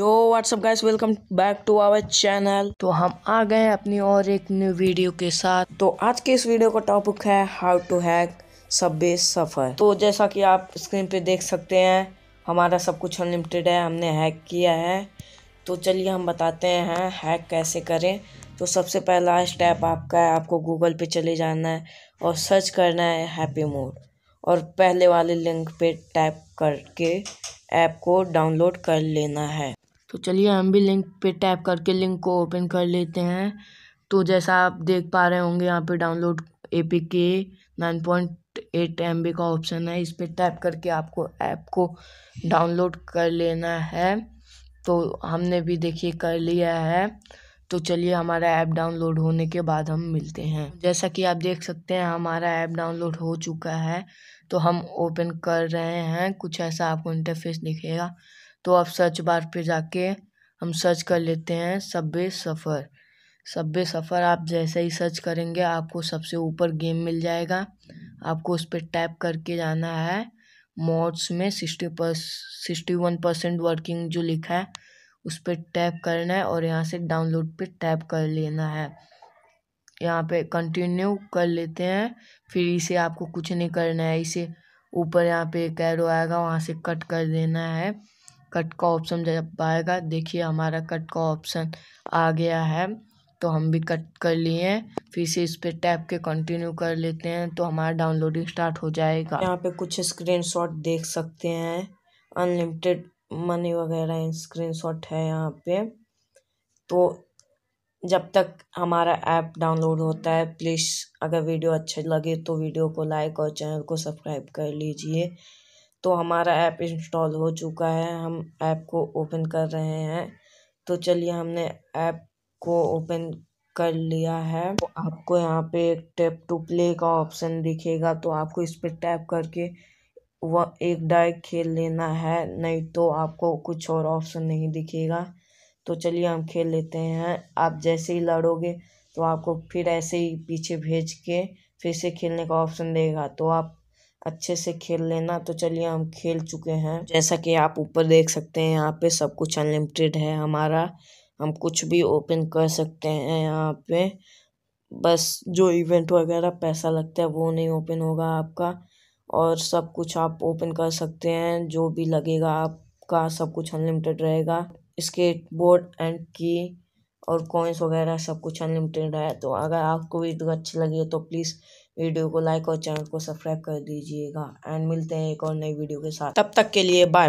yo what's up guys welcome back to our channel तो हम आ गए अपनी और एक न्यू वीडियो के साथ तो आज के इस वीडियो का टॉपिक है हाउ टू हैक सबे सफ़र तो जैसा कि आप स्क्रीन पे देख सकते हैं हमारा सब कुछ अनलिमिटेड है हमने हैक किया है तो चलिए हम बताते हैं हैक कैसे करें तो सबसे पहला स्टेप आपका है आपको गूगल पे चले जाना है और सर्च करना है हैप्पी मोड और पहले वाले लिंक पे टाइप करके ऐप को डाउनलोड कर लेना है तो चलिए हम भी लिंक पे टैप करके लिंक को ओपन कर लेते हैं तो जैसा आप देख पा रहे होंगे यहाँ पे download A P K nine point eight M B का ऑप्शन है इस पर टैप करके आपको ऐप को डाउनलोड कर लेना है तो हमने भी देखिए कर लिया है तो चलिए हमारा ऐप डाउनलोड होने के बाद हम मिलते हैं जैसा कि आप देख सकते हैं हमारा ऐप डाउनलोड हो चुका है तो हम ओपन कर रहे हैं कुछ ऐसा आपको इंटरफेस दिखेगा तो आप सर्च बार पे जाके हम सर्च कर लेते हैं सब्वे सफ़र सब्वे सफ़र आप जैसे ही सर्च करेंगे आपको सबसे ऊपर गेम मिल जाएगा आपको उस पर टैप करके जाना है मोड्स में सिक्सटी पर सिक्सटी वन परसेंट वर्किंग जो लिखा है उस पर टैप करना है और यहाँ से डाउनलोड पे टैप कर लेना है यहाँ पे कंटिन्यू कर लेते हैं फिर इसे आपको कुछ नहीं करना है इसे ऊपर यहाँ पे कैरो आएगा वहाँ से कट कर देना है कट का ऑप्शन जब आएगा देखिए हमारा कट का ऑप्शन आ गया है तो हम भी कट कर लिए फिर से इस पर टैप के कंटिन्यू कर लेते हैं तो हमारा डाउनलोडिंग स्टार्ट हो जाएगा यहाँ पे कुछ स्क्रीनशॉट देख सकते हैं अनलिमिटेड मनी वगैरह स्क्रीनशॉट है यहाँ पे तो जब तक हमारा ऐप डाउनलोड होता है प्लीज़ अगर वीडियो अच्छे लगे तो वीडियो को लाइक और चैनल को सब्सक्राइब कर लीजिए तो हमारा ऐप इंस्टॉल हो चुका है हम ऐप को ओपन कर रहे हैं तो चलिए हमने ऐप को ओपन कर लिया है तो आपको यहाँ पे एक टैप टू प्ले का ऑप्शन दिखेगा तो आपको इस पर टैप करके वह एक डाइक खेल लेना है नहीं तो आपको कुछ और ऑप्शन नहीं दिखेगा तो चलिए हम खेल लेते हैं आप जैसे ही लड़ोगे तो आपको फिर ऐसे ही पीछे भेज के फिर से खेलने का ऑप्शन देगा तो आप अच्छे से खेल लेना तो चलिए हम खेल चुके हैं जैसा कि आप ऊपर देख सकते हैं यहाँ पे सब कुछ अनलिमिटेड है हमारा हम कुछ भी ओपन कर सकते हैं यहाँ पे बस जो इवेंट वगैरह पैसा लगता है वो नहीं ओपन होगा आपका और सब कुछ आप ओपन कर सकते हैं जो भी लगेगा आपका सब कुछ अनलिमिटेड रहेगा स्केट बोर्ड एंड की और कॉइन्स वगैरह सब कुछ अनलिमिटेड है तो अगर आपको वीडियो अच्छी लगी तो प्लीज़ वीडियो को लाइक और चैनल को सब्सक्राइब कर दीजिएगा एंड मिलते हैं एक और नई वीडियो के साथ तब तक के लिए बाय